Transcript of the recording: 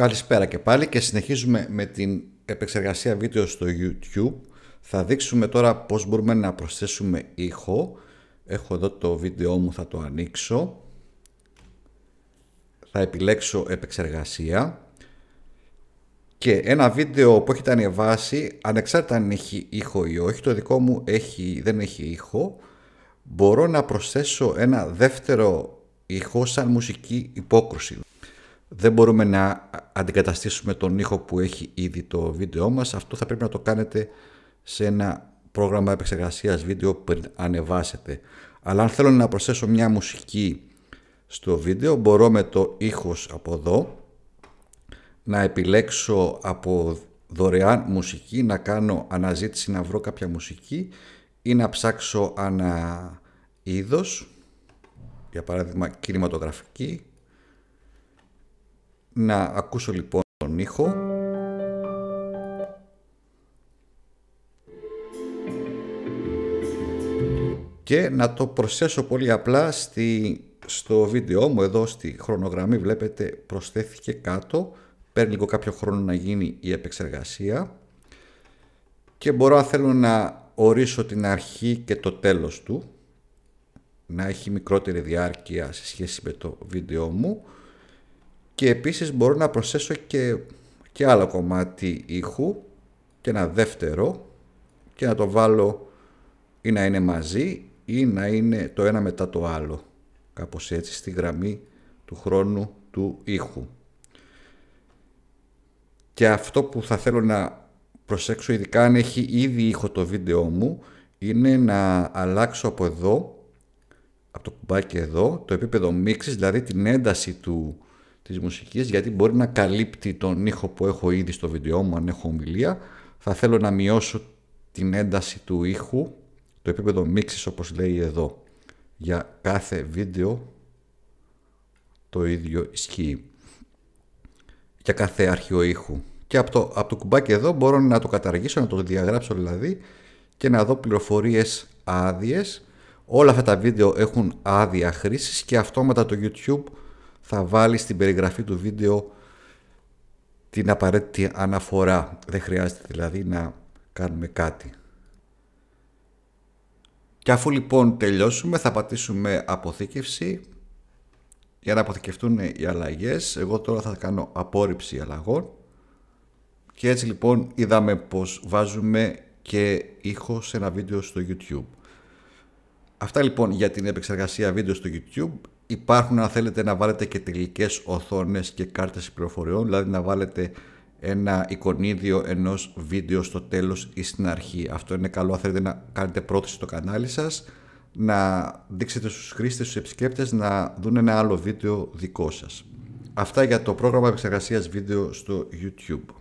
Καλησπέρα και πάλι και συνεχίζουμε με την επεξεργασία βίντεο στο YouTube. Θα δείξουμε τώρα πώς μπορούμε να προσθέσουμε ήχο. Έχω εδώ το βίντεο μου, θα το ανοίξω. Θα επιλέξω επεξεργασία. Και ένα βίντεο που έχετε ανεβάσει, ανεξάρτητα αν έχει ήχο ή όχι, το δικό μου έχει, δεν έχει ήχο, μπορώ να προσθέσω ένα δεύτερο ήχο σαν μουσική υπόκρουση δεν μπορούμε να αντικαταστήσουμε τον ήχο που έχει ήδη το βίντεό μας. Αυτό θα πρέπει να το κάνετε σε ένα πρόγραμμα επεξεργασίας βίντεο που ανεβάσετε. Αλλά αν θέλω να προσθέσω μια μουσική στο βίντεο μπορώ με το ήχος από εδώ να επιλέξω από δωρεάν μουσική, να κάνω αναζήτηση, να βρω κάποια μουσική ή να ψάξω ανά είδος, για παράδειγμα κινηματογραφική να ακούσω λοιπόν τον ήχο. Και να το προσθέσω πολύ απλά στη, στο βίντεο μου, εδώ στη χρονογραμμή βλέπετε προσθέθηκε κάτω. Παίρνει λίγο κάποιο χρόνο να γίνει η επεξεργασία. Και μπορώ αν θέλω να ορίσω την αρχή και το τέλος του να έχει μικρότερη διάρκεια σε σχέση με το βίντεο μου και επίσης μπορώ να προσθέσω και, και άλλο κομμάτι ήχου και ένα δεύτερο και να το βάλω ή να είναι μαζί ή να είναι το ένα μετά το άλλο κάπως έτσι στη γραμμή του χρόνου του ήχου. Και αυτό που θα θέλω να προσέξω ειδικά αν έχει ήδη ήχο το βίντεο μου είναι να αλλάξω από εδώ, από το κουμπάκι εδώ, το επίπεδο μίξης, δηλαδή την ένταση του, της μουσικής γιατί μπορεί να καλύπτει τον ήχο που έχω ήδη στο βίντεό μου αν έχω ομιλία. Θα θέλω να μειώσω την ένταση του ήχου, το επίπεδο μίξης όπως λέει εδώ. Για κάθε βίντεο το ίδιο ισχύει. Για κάθε αρχείο ήχου. Και από το, από το κουμπάκι εδώ μπορώ να το καταργήσω, να το διαγράψω δηλαδή και να δω πληροφορίες άδειες. Όλα αυτά τα βίντεο έχουν άδεια χρήσης και αυτόματα το YouTube θα βάλει στην περιγραφή του βίντεο την απαραίτητη αναφορά. Δεν χρειάζεται δηλαδή να κάνουμε κάτι. Και αφού λοιπόν τελειώσουμε θα πατήσουμε αποθήκευση για να αποθηκευτούν οι αλλαγές. Εγώ τώρα θα κάνω απόρριψη αλλαγών. Και έτσι λοιπόν είδαμε πως βάζουμε και ήχο σε ένα βίντεο στο YouTube. Αυτά λοιπόν για την επεξεργασία βίντεο στο YouTube. Υπάρχουν, αν θέλετε, να βάλετε και τελικές οθόνες και κάρτες πληροφοριών, δηλαδή να βάλετε ένα εικονίδιο ενός βίντεο στο τέλος ή στην αρχή. Αυτό είναι καλό, αν θέλετε να κάνετε πρόθεση στο κανάλι σας, να δείξετε στους χρήστες, στους επισκέπτες να δουν ένα άλλο βίντεο δικό σας. Αυτά για το πρόγραμμα επεξεργασίας βίντεο στο YouTube.